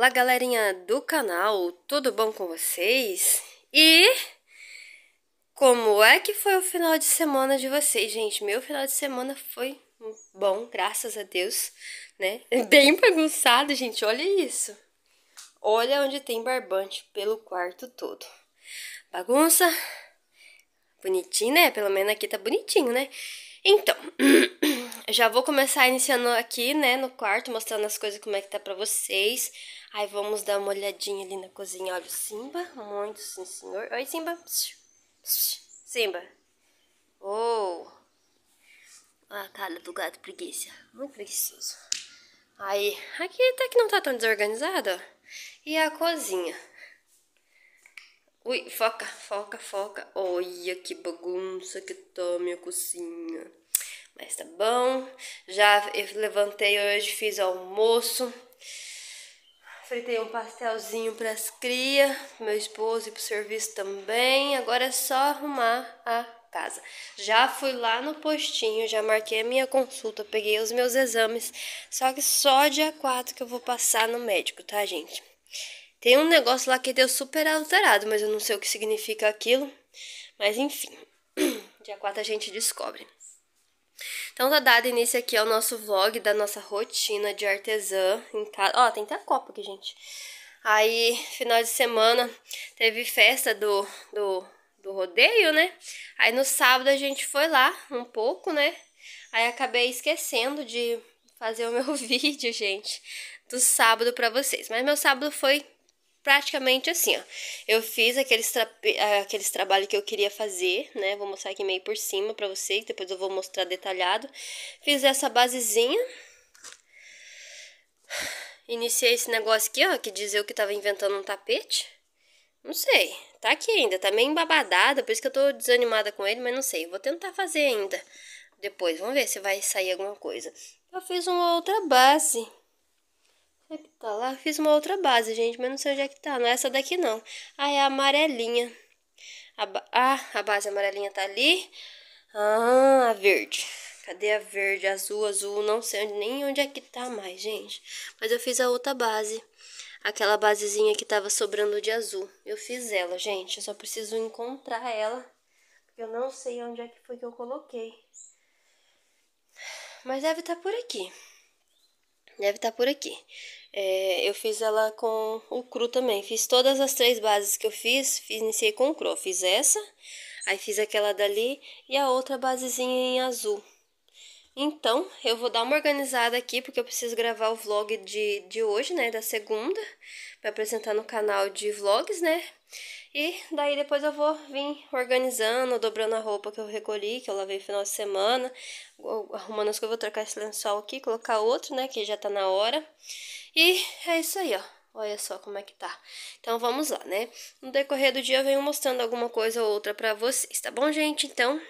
Olá, galerinha do canal, tudo bom com vocês? E como é que foi o final de semana de vocês, gente? Meu final de semana foi bom, graças a Deus, né? Bem bagunçado, gente, olha isso. Olha onde tem barbante pelo quarto todo. Bagunça. Bonitinho, né? Pelo menos aqui tá bonitinho, né? Então, já vou começar iniciando aqui, né, no quarto, mostrando as coisas como é que tá pra vocês. Aí vamos dar uma olhadinha ali na cozinha. Olha o Simba, muito sim, senhor. Oi, Simba. Simba. Oh. Olha a cara do gato preguiça. Muito preguiçoso. Aí, aqui até que não tá tão desorganizado, E a cozinha. Ui, foca, foca, foca. Olha que bagunça que tá minha cozinha. Mas tá bom. Já levantei hoje, fiz almoço. Fritei um pastelzinho para as cria, meu esposo e pro serviço também. Agora é só arrumar a casa. Já fui lá no postinho, já marquei a minha consulta, peguei os meus exames. Só que só dia 4 que eu vou passar no médico, tá, gente? Tem um negócio lá que deu super alterado, mas eu não sei o que significa aquilo. Mas enfim, dia 4 a gente descobre. Então tá dado início aqui ao nosso vlog da nossa rotina de artesã em casa. Ó, tem até a copa aqui, gente. Aí, final de semana, teve festa do, do, do rodeio, né? Aí no sábado a gente foi lá um pouco, né? Aí acabei esquecendo de fazer o meu vídeo, gente, do sábado pra vocês. Mas meu sábado foi praticamente assim, ó. Eu fiz aqueles, tra eh, aqueles trabalhos que eu queria fazer, né? Vou mostrar aqui meio por cima pra vocês, depois eu vou mostrar detalhado. Fiz essa basezinha. Iniciei esse negócio aqui, ó, que diz eu que tava inventando um tapete. Não sei, tá aqui ainda, tá meio embabadada, por isso que eu tô desanimada com ele, mas não sei. Vou tentar fazer ainda depois, vamos ver se vai sair alguma coisa. Eu fiz uma outra base é tá lá. Fiz uma outra base, gente, mas não sei onde é que tá. Não é essa daqui, não. Ah, é a amarelinha. A Ah, a base amarelinha tá ali. Ah, a verde. Cadê a verde? Azul, azul. Não sei nem onde é que tá mais, gente. Mas eu fiz a outra base. Aquela basezinha que tava sobrando de azul. Eu fiz ela, gente. Eu só preciso encontrar ela. Porque eu não sei onde é que foi que eu coloquei. Mas deve estar tá por aqui. Deve estar tá por aqui. É, eu fiz ela com o cru também. Fiz todas as três bases que eu fiz, fiz iniciei com o cru. Eu fiz essa, aí fiz aquela dali e a outra basezinha em azul. Então, eu vou dar uma organizada aqui, porque eu preciso gravar o vlog de, de hoje, né? Da segunda, para apresentar no canal de vlogs, né? E daí depois eu vou vir organizando, dobrando a roupa que eu recolhi, que eu lavei no final de semana, arrumando as que eu vou trocar esse lençol aqui, colocar outro, né? Que já tá na hora. E é isso aí, ó. Olha só como é que tá. Então vamos lá, né? No decorrer do dia eu venho mostrando alguma coisa ou outra para vocês, tá bom, gente? Então,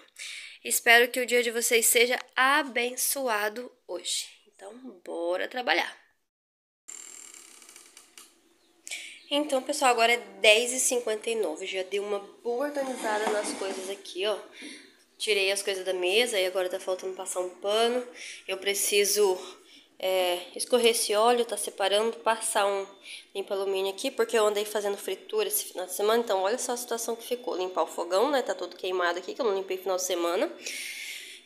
espero que o dia de vocês seja abençoado hoje. Então, bora trabalhar. Então, pessoal, agora é 10h59. Já dei uma boa organizada nas coisas aqui, ó. Tirei as coisas da mesa e agora tá faltando passar um pano. Eu preciso é, escorrer esse óleo, tá separando, passar um limpa alumínio aqui, porque eu andei fazendo fritura esse final de semana, então olha só a situação que ficou, limpar o fogão, né, tá todo queimado aqui, que eu não limpei final de semana,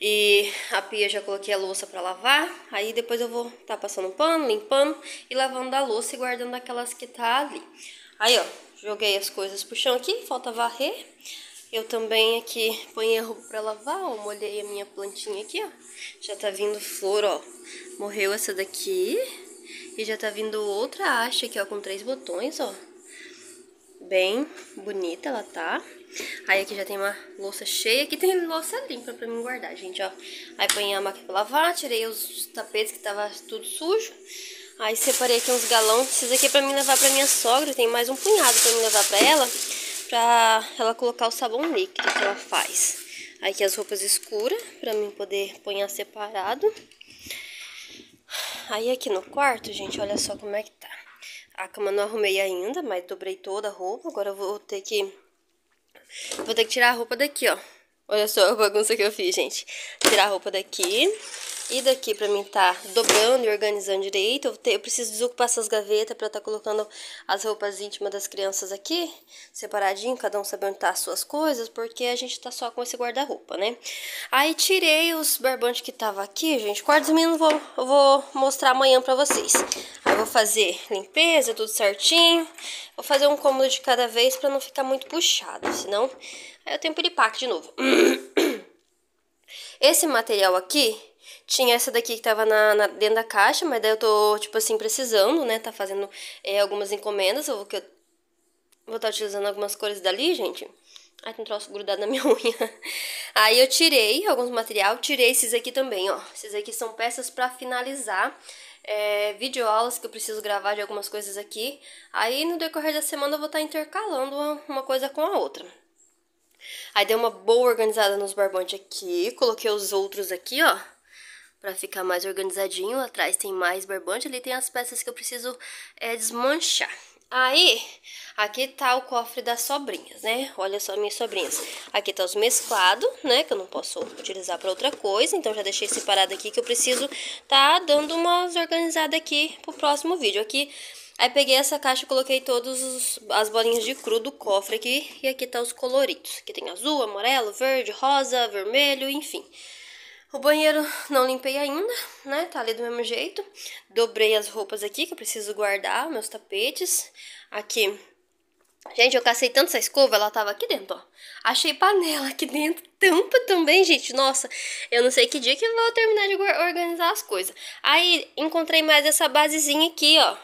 e a pia já coloquei a louça para lavar, aí depois eu vou tá passando pano, limpando e lavando a louça e guardando aquelas que tá ali. Aí, ó, joguei as coisas pro chão aqui, falta varrer, eu também aqui ponho a roupa pra lavar, ó, molhei a minha plantinha aqui, ó. Já tá vindo flor, ó. Morreu essa daqui. E já tá vindo outra haste aqui, ó, com três botões, ó. Bem bonita ela tá. Aí aqui já tem uma louça cheia. Aqui tem louça limpa pra mim guardar, gente, ó. Aí ponhei a máquina pra lavar, tirei os tapetes que tava tudo sujo. Aí separei aqui uns galão. Esses aqui é pra mim levar pra minha sogra. Tem mais um punhado pra mim levar pra ela pra ela colocar o sabão líquido que ela faz. Aqui as roupas escuras, pra mim poder pôr separado. Aí aqui no quarto, gente, olha só como é que tá. A cama não arrumei ainda, mas dobrei toda a roupa. Agora eu vou ter que... Vou ter que tirar a roupa daqui, ó. Olha só a bagunça que eu fiz, gente. Tirar a roupa daqui. E daqui pra mim tá dobrando e organizando direito, eu, te, eu preciso desocupar essas gavetas pra estar tá colocando as roupas íntimas das crianças aqui, separadinho, cada um sabendo onde tá as suas coisas, porque a gente tá só com esse guarda-roupa, né? Aí tirei os barbantes que tava aqui, gente, quartos meninos vou, eu vou mostrar amanhã pra vocês. Aí vou fazer limpeza, tudo certinho, vou fazer um cômodo de cada vez pra não ficar muito puxado, senão aí eu tenho piripaque de novo. Esse material aqui tinha essa daqui que tava na, na, dentro da caixa, mas daí eu tô, tipo assim, precisando, né? Tá fazendo é, algumas encomendas. Eu vou, que eu vou estar tá utilizando algumas cores dali, gente. Ai, tem um troço grudado na minha unha. Aí eu tirei alguns material, tirei esses aqui também, ó. Esses aqui são peças pra finalizar é, videoaulas que eu preciso gravar de algumas coisas aqui. Aí no decorrer da semana eu vou estar tá intercalando uma, uma coisa com a outra. Aí dei uma boa organizada nos barbantes aqui, coloquei os outros aqui, ó para ficar mais organizadinho. Atrás tem mais barbante, ali tem as peças que eu preciso é, desmanchar. Aí, aqui tá o cofre das sobrinhas, né? Olha só minhas sobrinhas. Aqui tá os mesclados, né? Que eu não posso utilizar para outra coisa. Então, já deixei separado aqui que eu preciso tá dando umas organizadas aqui pro próximo vídeo. Aqui, aí peguei essa caixa e coloquei todas as bolinhas de cru do cofre aqui. E aqui tá os coloridos. Aqui tem azul, amarelo, verde, rosa, vermelho, enfim. O banheiro não limpei ainda, né? Tá ali do mesmo jeito. Dobrei as roupas aqui que eu preciso guardar, meus tapetes. Aqui. Gente, eu cacei tanto essa escova, ela tava aqui dentro, ó. Achei panela aqui dentro, tampa também, gente. Nossa, eu não sei que dia que eu vou terminar de organizar as coisas. Aí, encontrei mais essa basezinha aqui, ó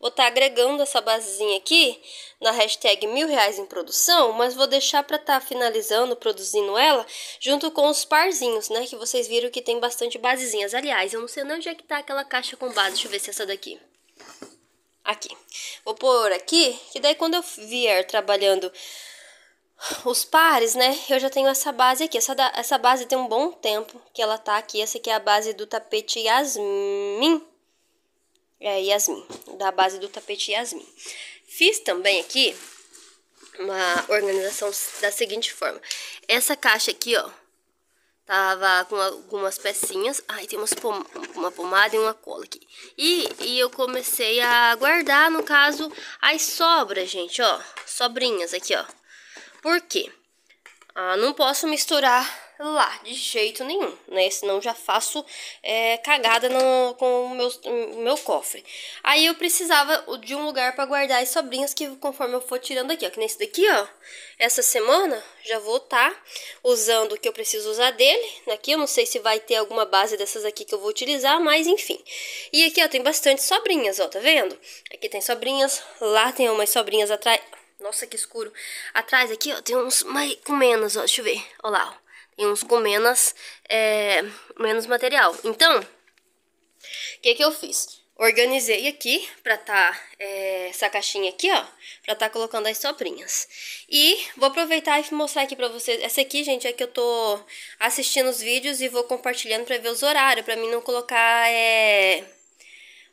Vou estar tá agregando essa basezinha aqui na hashtag mil reais em produção, mas vou deixar para estar tá finalizando, produzindo ela, junto com os parzinhos, né? Que vocês viram que tem bastante basezinhas. Aliás, eu não sei onde é que tá aquela caixa com base. Deixa eu ver se é essa daqui. Aqui. Vou pôr aqui, que daí quando eu vier trabalhando os pares, né? Eu já tenho essa base aqui. Essa, da, essa base tem um bom tempo que ela tá aqui. Essa aqui é a base do tapete Yasmin é, Yasmin, da base do tapete Yasmin. Fiz também aqui uma organização da seguinte forma. Essa caixa aqui, ó, tava com algumas pecinhas. Ai, tem umas pom uma pomada e uma cola aqui. E, e eu comecei a guardar, no caso, as sobras, gente, ó. Sobrinhas aqui, ó. Por quê? Ah, não posso misturar lá, de jeito nenhum, né? Senão já faço é, cagada no, com o meu, meu cofre. Aí eu precisava de um lugar para guardar as sobrinhas que conforme eu for tirando aqui, ó. Que nesse daqui, ó. Essa semana já vou estar tá usando o que eu preciso usar dele. Aqui eu não sei se vai ter alguma base dessas aqui que eu vou utilizar, mas enfim. E aqui, ó, tem bastante sobrinhas, ó, tá vendo? Aqui tem sobrinhas, lá tem umas sobrinhas atrás... Nossa, que escuro. Atrás aqui, ó, tem uns mais com menos, ó. Deixa eu ver. Ó lá, ó e uns com menos, é, menos material. Então, o que, que eu fiz? Organizei aqui pra tá é, essa caixinha aqui, ó, pra tá colocando as sobrinhas. E vou aproveitar e mostrar aqui pra vocês. Essa aqui, gente, é que eu tô assistindo os vídeos e vou compartilhando pra ver os horários, pra mim não colocar... É,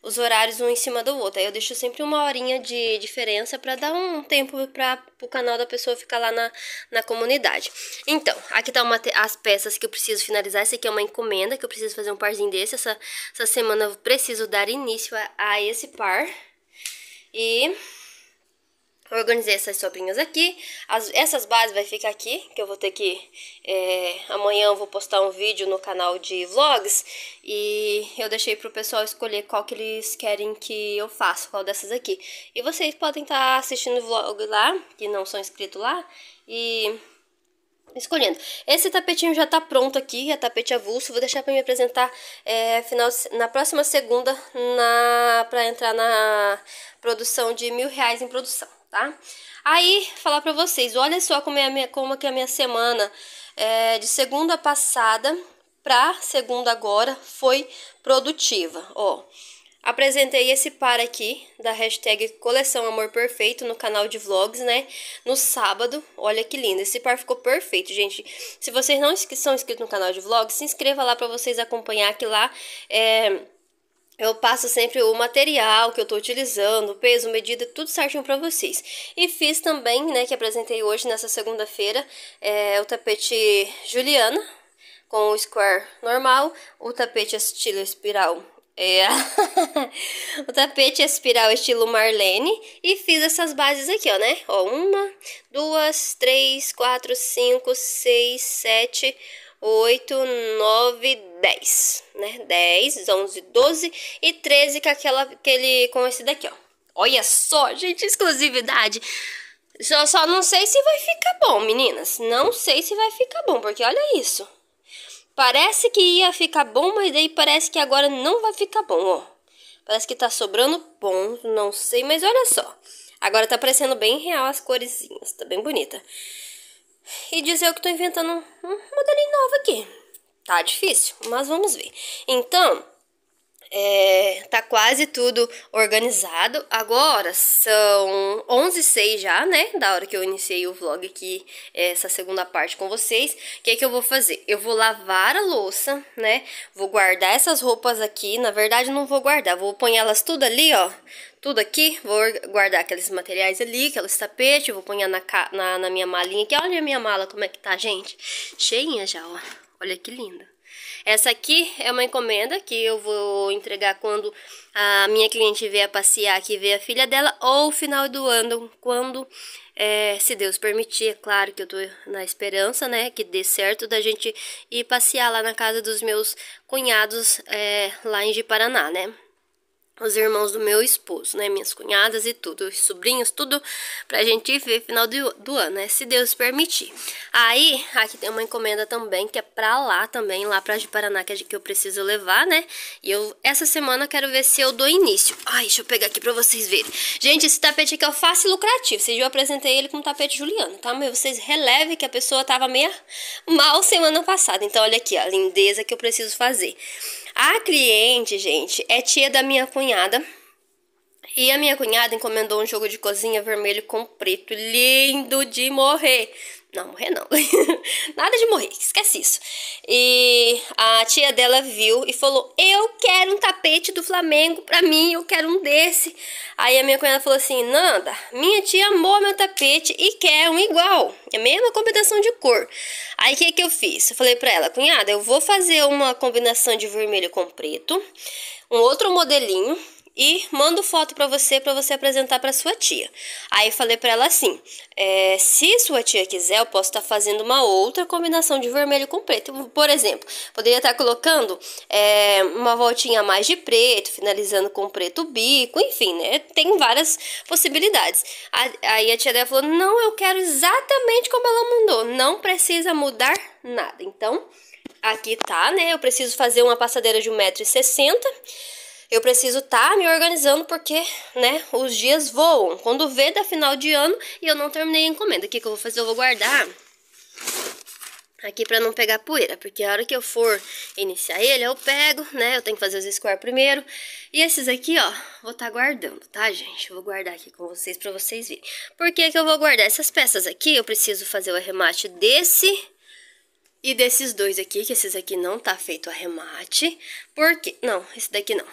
os horários um em cima do outro. Aí eu deixo sempre uma horinha de diferença para dar um tempo para o canal da pessoa ficar lá na, na comunidade. Então, aqui tá uma, as peças que eu preciso finalizar. Essa aqui é uma encomenda que eu preciso fazer um parzinho desse. Essa, essa semana eu preciso dar início a, a esse par. E organizei essas sobrinhas aqui. As, essas bases vai ficar aqui, que eu vou ter que... É, amanhã eu vou postar um vídeo no canal de vlogs. E eu deixei pro pessoal escolher qual que eles querem que eu faça, qual dessas aqui. E vocês podem estar tá assistindo o vlog lá, que não são inscritos lá. E escolhendo. Esse tapetinho já tá pronto aqui, é tapete avulso, vou deixar para me apresentar é, final, na próxima segunda para entrar na produção de mil reais em produção tá? Aí, falar pra vocês, olha só como é a minha, como é que a minha semana é, de segunda passada pra segunda agora foi produtiva, ó. Apresentei esse par aqui da hashtag Coleção Amor Perfeito no canal de vlogs, né? No sábado. Olha que lindo. Esse par ficou perfeito, gente. Se vocês não são inscritos no canal de vlogs, se inscreva lá para vocês acompanhar que lá é eu passo sempre o material que eu estou utilizando, o peso, medida, tudo certinho para vocês. E fiz também, né, que apresentei hoje, nessa segunda-feira, é, o tapete Juliana, com o square normal, o tapete estilo espiral é. o tapete espiral estilo Marlene. E fiz essas bases aqui, ó, né? Ó, uma, duas, três, quatro, cinco, seis, sete, 8, 9, 10, né? 10, 11, 12 e 13 com aquela, aquele, com esse daqui, ó. Olha só, gente, exclusividade. Só, só não sei se vai ficar bom, meninas. Não sei se vai ficar bom, porque olha isso. Parece que ia ficar bom, mas daí parece que agora não vai ficar bom, ó. Parece que tá sobrando ponto, não sei, mas olha só. Agora tá parecendo bem real as coresinhas, tá bem bonita e dizer que estou inventando um modelo novo aqui. Tá difícil, mas vamos ver. Então, é, tá quase tudo organizado. Agora são 11 h já, né? Da hora que eu iniciei o vlog aqui, essa segunda parte com vocês. O que é que eu vou fazer? Eu vou lavar a louça, né? Vou guardar essas roupas aqui. Na verdade, não vou guardar. Vou pôr elas tudo ali, ó tudo aqui, vou guardar aqueles materiais ali, aqueles tapetes, vou pôr na, na, na, minha malinha aqui. Olha a minha mala como é que tá, gente. Cheinha já, ó. Olha que linda. Essa aqui é uma encomenda que eu vou entregar quando a minha cliente vier passear aqui ver a filha dela ou final do ano, quando, é, se Deus permitir, é claro que eu tô na esperança, né, que dê certo da gente ir passear lá na casa dos meus cunhados é, lá em Paraná, né os irmãos do meu esposo, né? Minhas cunhadas e tudo, os sobrinhos, tudo pra gente ver final do, do, ano, né? Se Deus permitir. Aí, aqui tem uma encomenda também, que é pra lá também, lá pra de Paraná, que, é que eu preciso levar, né? E eu, essa semana, quero ver se eu dou início. Ai, deixa eu pegar aqui pra vocês verem. Gente, esse tapete aqui é o fácil lucrativo. Vocês já apresentei ele com o tapete Juliano, tá? Mas vocês relevem que a pessoa tava meio mal semana passada. Então, olha aqui, a lindeza que eu preciso fazer. A cliente, gente, é tia da minha cunhada. E a minha cunhada encomendou um jogo de cozinha vermelho com preto, lindo de morrer. Não, morrer não. Nada de morrer, esquece isso. E a tia dela viu e falou: Eu quero um tapete do Flamengo pra mim, eu quero um desse. Aí a minha cunhada falou assim: Nanda, minha tia amou meu tapete e quer um igual. É a mesma combinação de cor. Aí o que, que eu fiz? Eu falei pra ela: Cunhada, eu vou fazer uma combinação de vermelho com preto, um outro modelinho e mando foto para você para você apresentar para sua tia. Aí falei para ela assim: é, se sua tia quiser, eu posso estar tá fazendo uma outra combinação de vermelho com preto. Por exemplo, poderia estar tá colocando é, uma voltinha a mais de preto, finalizando com preto bico, enfim, né? Tem várias possibilidades. Aí a tia dela falou: não, eu quero exatamente como ela mandou, não precisa mudar nada. Então, aqui tá, né? Eu preciso fazer uma passadeira de 1,60m eu preciso estar tá me organizando porque, né, os dias voam. Quando vê, da final de ano e eu não terminei a encomenda. O que, que eu vou fazer? Eu vou guardar aqui para não pegar poeira, porque a hora que eu for iniciar ele, eu pego, né? Eu tenho que fazer os square primeiro. E esses aqui, ó, vou estar tá guardando, tá, gente? Eu vou guardar aqui com vocês para vocês verem. Por que que eu vou guardar essas peças aqui? Eu preciso fazer o arremate desse e desses dois aqui, que esses aqui não tá feito arremate. Porque não, esse daqui não.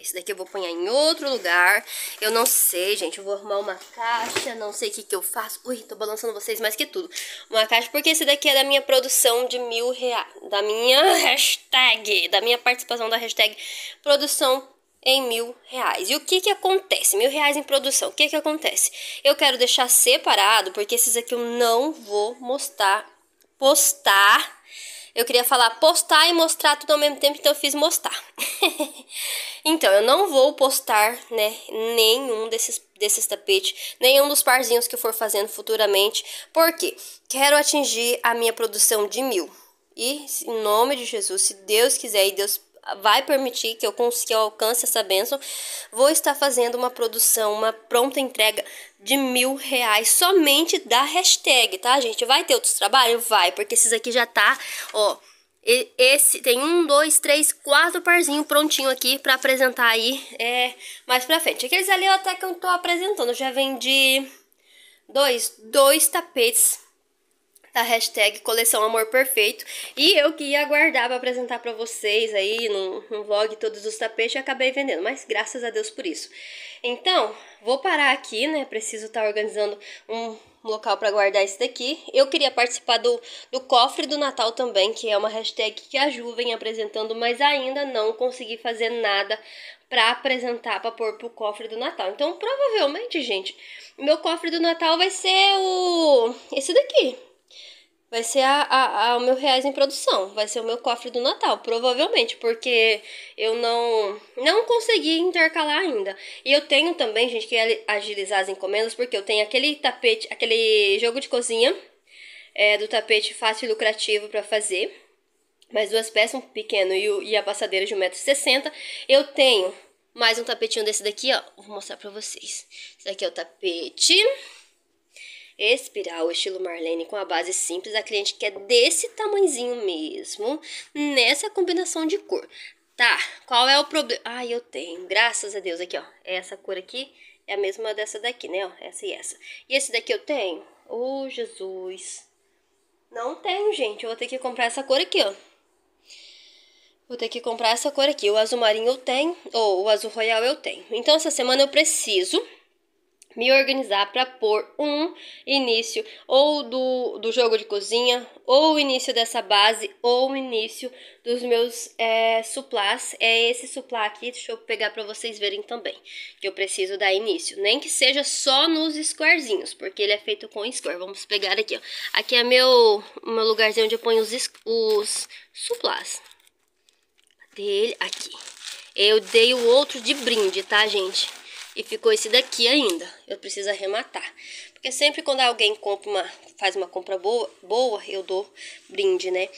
Esse daqui eu vou pôr em outro lugar. Eu não sei, gente. Eu vou arrumar uma caixa. Não sei o que, que eu faço. Ui, tô balançando vocês mais que tudo. Uma caixa, porque esse daqui é da minha produção de mil reais. Da minha hashtag. Da minha participação da hashtag produção em mil reais. E o que que acontece? Mil reais em produção, o que que acontece? Eu quero deixar separado, porque esses aqui eu não vou mostrar, postar eu queria falar postar e mostrar tudo ao mesmo tempo, então eu fiz mostrar. então, eu não vou postar, né, nenhum desses, desses tapetes, nenhum dos parzinhos que eu for fazendo futuramente, porque quero atingir a minha produção de mil. E, em nome de Jesus, se Deus quiser e Deus vai permitir que eu consiga alcance essa benção, vou estar fazendo uma produção, uma pronta entrega de mil reais somente da hashtag, tá, gente? Vai ter outros trabalhos? Vai, porque esses aqui já tá, ó. Esse tem um, dois, três, quatro parzinho prontinho aqui para apresentar aí é, mais pra frente. Aqueles ali até que eu tô apresentando, já vendi dois, dois tapetes da tá, hashtag Coleção Amor Perfeito. E eu que ia aguardar para apresentar para vocês aí no no vlog todos os tapetes e acabei vendendo, mas graças a Deus por isso. Então, vou parar aqui, né? Preciso estar tá organizando um local para guardar esse daqui. Eu queria participar do, do cofre do Natal também, que é uma hashtag que a Ju vem apresentando, mas ainda não consegui fazer nada para apresentar para pôr pro cofre do Natal. Então, provavelmente, gente, meu cofre do Natal vai ser o esse daqui, vai ser a, a, a, o meu reais em produção, vai ser o meu cofre do Natal, provavelmente, porque eu não não consegui intercalar ainda. E eu tenho também, gente, que agilizar as encomendas, porque eu tenho aquele tapete, aquele jogo de cozinha é, do tapete fácil e lucrativo para fazer, mais duas peças, um pequeno e, e a passadeira de 1,60m. Eu tenho mais um tapetinho desse daqui, ó, vou mostrar pra vocês. Esse daqui é o tapete... Espiral, estilo Marlene, com a base simples. A cliente quer desse tamanzinho mesmo, nessa combinação de cor. Tá, qual é o problema? Ai, eu tenho, graças a Deus. Aqui, ó, essa cor aqui é a mesma dessa daqui, né? Ó, essa e essa. E esse daqui eu tenho? oh, Jesus. Não tenho, gente. Eu vou ter que comprar essa cor aqui, ó. Vou ter que comprar essa cor aqui. O azul marinho eu tenho, ou o azul royal eu tenho. Então, essa semana eu preciso me organizar para pôr um início ou do, do jogo de cozinha, ou o início dessa base, ou o início dos meus é, suplás. É esse suplá aqui, deixa eu pegar para vocês verem também, que eu preciso dar início. Nem que seja só nos squarezinhos, porque ele é feito com square. Vamos pegar aqui, ó. Aqui é meu, meu lugarzinho onde eu ponho os, os suplás. Dele, aqui. Eu dei o outro de brinde, tá, gente? E ficou esse daqui ainda. Eu preciso arrematar. Porque sempre quando alguém compra uma, faz uma compra boa, boa eu dou brinde, né?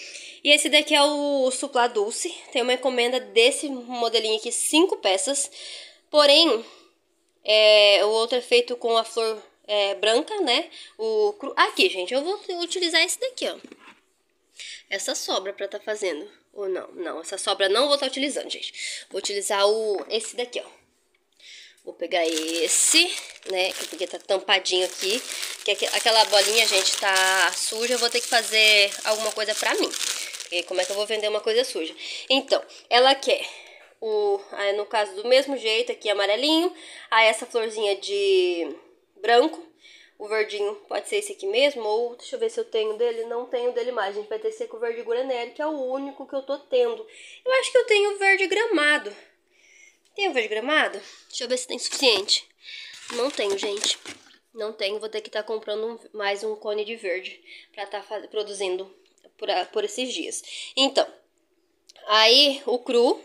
E esse daqui é o Supla dulce. Tem uma encomenda desse modelinho aqui, cinco peças. Porém, é, o outro é feito com a flor é, branca, né? O cru... Aqui, gente, eu vou utilizar esse daqui, ó. Essa sobra pra tá fazendo. Ou não, não, essa sobra não vou estar tá utilizando, gente. Vou utilizar o esse daqui, ó. Vou pegar esse, né? Porque tá tampadinho aqui. Que aquela bolinha, gente, tá suja. Eu vou ter que fazer alguma coisa pra mim. Porque como é que eu vou vender uma coisa suja? Então, ela quer o... no caso, do mesmo jeito, aqui amarelinho. Aí essa florzinha de branco. O verdinho pode ser esse aqui mesmo. Ou deixa eu ver se eu tenho dele. Não tenho dele mais. A gente vai ter com verde gurenelli, que é o único que eu tô tendo. Eu acho que eu tenho verde gramado. Tem um verde gramado? Deixa eu ver se tem suficiente. Não tenho, gente. Não tenho, vou ter que estar tá comprando mais um cone de verde para estar tá produzindo por, a, por esses dias. Então, aí o cru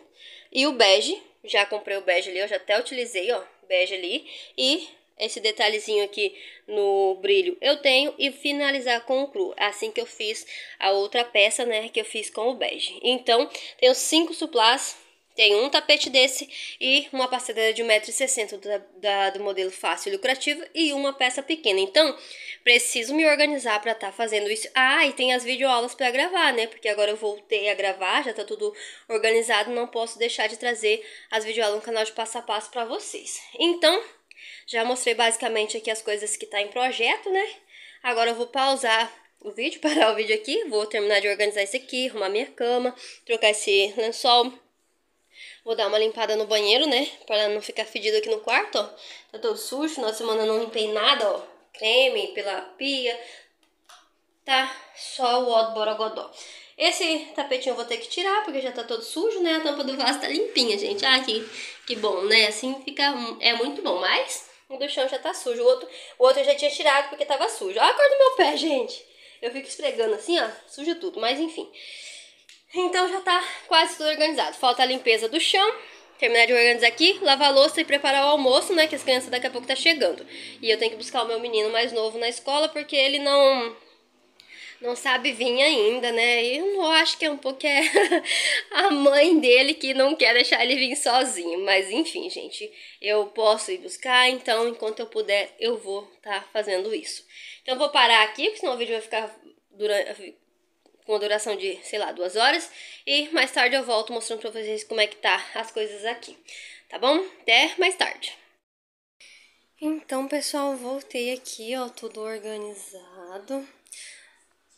e o bege, já comprei o bege ali, eu já até utilizei, ó, bege ali. E esse detalhezinho aqui no brilho eu tenho e finalizar com o cru, é assim que eu fiz a outra peça, né, que eu fiz com o bege. Então, tenho cinco suplás tem um tapete desse e uma passadeira de 1,60m da, da, do modelo fácil e lucrativo e uma peça pequena. Então, preciso me organizar para estar tá fazendo isso. Ah, e tem as videoaulas para gravar, né? Porque agora eu voltei a gravar, já tá tudo organizado, não posso deixar de trazer as videoaulas no canal de passo a passo para vocês. Então, já mostrei basicamente aqui as coisas que tá em projeto, né? Agora eu vou pausar o vídeo, parar o vídeo aqui, vou terminar de organizar isso aqui, arrumar minha cama, trocar esse lençol, Vou dar uma limpada no banheiro, né? Pra não ficar fedido aqui no quarto, ó. Tá todo sujo, Na semana não limpei nada, ó. Creme pela pia. Tá só o ó do borogodó. Esse tapetinho eu vou ter que tirar, porque já tá todo sujo, né? A tampa do vaso tá limpinha, gente. Ah, que, que bom, né? Assim fica... é muito bom, mas... O do chão já tá sujo. O outro, o outro eu já tinha tirado porque tava sujo. Olha a cor do meu pé, gente. Eu fico esfregando assim, ó. Suja tudo, mas enfim. Então já tá quase tudo organizado. Falta a limpeza do chão, terminar de organizar aqui, lavar a louça e preparar o almoço, né? Que as crianças daqui a pouco tá chegando. E eu tenho que buscar o meu menino mais novo na escola porque ele não não sabe vir ainda, né? E eu acho que é um pouco é a mãe dele que não quer deixar ele vir sozinho. Mas enfim, gente, eu posso ir buscar, então enquanto eu puder, eu vou estar tá fazendo isso. Então eu vou parar aqui, porque senão o vídeo vai ficar durante com uma duração de, sei lá, duas horas. E mais tarde eu volto mostrando pra vocês como é que tá as coisas aqui, tá bom? Até mais tarde. Então, pessoal, voltei aqui, ó, tudo organizado.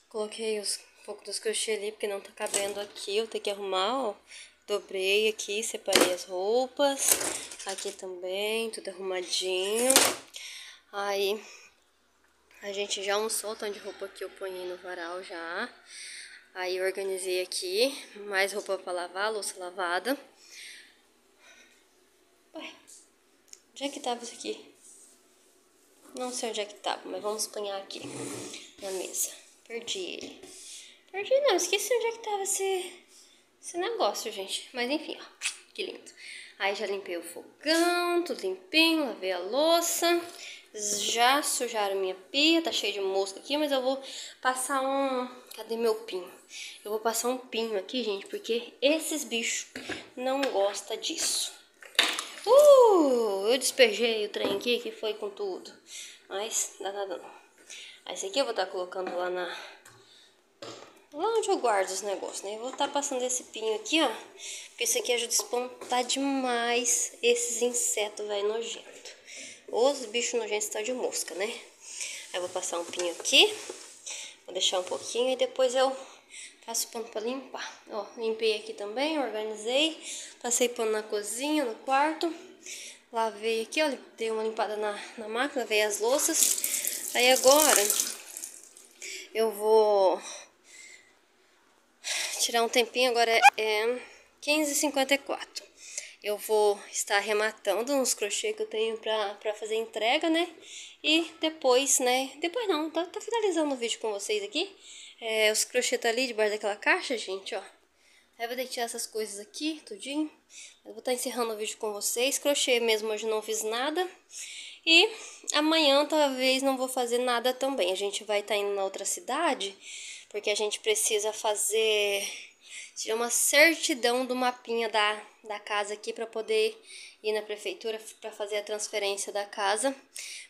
Coloquei os, um pouco dos crochê ali, porque não tá cabendo aqui, eu tenho que arrumar, ó. Dobrei aqui, separei as roupas, aqui também, tudo arrumadinho. Aí, a gente já almoçou, o tanto de roupa que eu ponhei no varal já. Aí eu organizei aqui, mais roupa pra lavar, louça lavada. Ué, onde é que tava isso aqui? Não sei onde é que tava, mas vamos apanhar aqui na mesa. Perdi ele. Perdi não, esqueci onde é que tava esse, esse negócio, gente. Mas enfim, ó, que lindo. Aí já limpei o fogão, tudo limpinho, lavei a louça. Já sujaram minha pia, tá cheio de mosca aqui, mas eu vou passar um Cadê meu pinho? Eu vou passar um pinho aqui, gente, porque esses bichos não gostam disso. Uh, eu despejei o trem aqui, que foi com tudo. Mas, dá nada não. Esse aqui eu vou estar tá colocando lá na... Lá onde eu guardo os negócios, né? Eu vou estar tá passando esse pinho aqui, ó. Porque isso aqui ajuda a espantar demais esses insetos, velho, nojento. Os bichos nojentos estão de mosca, né? Aí eu vou passar um pinho aqui. Vou deixar um pouquinho e depois eu faço pano para limpar. Ó, limpei aqui também, organizei. Passei pano na cozinha, no quarto. Lavei aqui, ó, dei uma limpada na, na máquina, lavei as louças. Aí agora eu vou tirar um tempinho, agora é, é 15h54. Eu vou estar arrematando uns crochê que eu tenho pra, pra fazer entrega, né? E depois, né? Depois não, tá, tá, finalizando o vídeo com vocês aqui. É, os crochê tá ali debaixo daquela caixa, gente, ó. Aí eu vou deixar essas coisas aqui, tudinho. Eu vou estar tá encerrando o vídeo com vocês. Crochê mesmo hoje não fiz nada. E amanhã talvez não vou fazer nada também. A gente vai estar tá indo na outra cidade, porque a gente precisa fazer... Tirar uma certidão do mapinha da, da casa aqui para poder ir na prefeitura para fazer a transferência da casa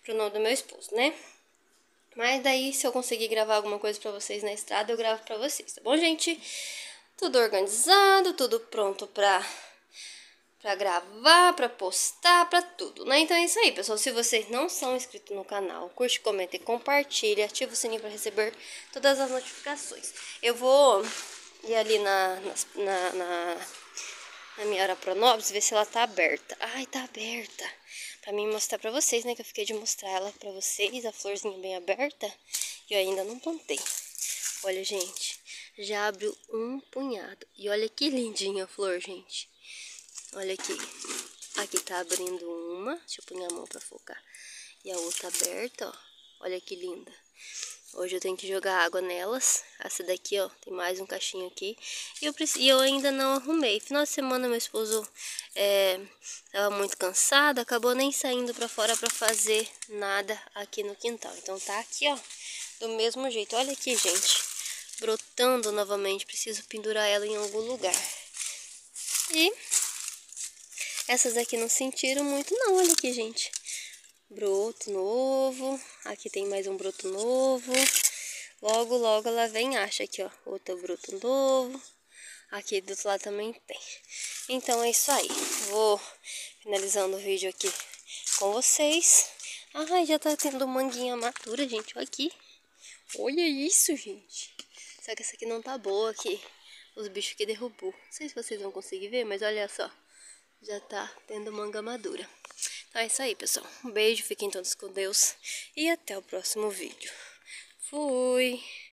pro nome do meu esposo, né? Mas daí, se eu conseguir gravar alguma coisa para vocês na estrada, eu gravo para vocês, tá bom, gente? Tudo organizado, tudo pronto pra para gravar, para postar, para tudo, né? Então é isso aí, pessoal. Se vocês não são inscritos no canal, curte, comenta e compartilha, ativa o sininho para receber todas as notificações. Eu vou ir ali na, na, na na minha hora Arapronobis, ver se ela tá aberta. Ai, tá aberta. Pra mim mostrar pra vocês, né, que eu fiquei de mostrar ela pra vocês, a florzinha bem aberta. E eu ainda não plantei. Olha, gente, já abriu um punhado. E olha que lindinha a flor, gente. Olha aqui. Aqui tá abrindo uma. Deixa eu pôr a mão pra focar. E a outra aberta, ó. Olha que linda. Hoje eu tenho que jogar água nelas. Essa daqui, ó, tem mais um cachinho aqui. E eu, e eu ainda não arrumei. Final de semana meu esposo é, estava muito cansado, acabou nem saindo para fora para fazer nada aqui no quintal. Então tá aqui, ó, do mesmo jeito. Olha aqui, gente, brotando novamente. Preciso pendurar ela em algum lugar. E essas aqui não sentiram muito não, olha aqui, gente broto novo. Aqui tem mais um broto novo. Logo, logo ela vem acha aqui, ó, outro broto novo. Aqui do outro lado também tem. Então é isso aí. Vou finalizando o vídeo aqui com vocês. Ai, já tá tendo manguinha madura, gente. Olha aqui. Olha isso, gente. Só que essa aqui não tá boa aqui. Os bichos que derrubou. Não sei se vocês vão conseguir ver, mas olha só. Já tá tendo manga madura. Então é isso aí, pessoal. Um beijo, fiquem todos com Deus e até o próximo vídeo. Fui!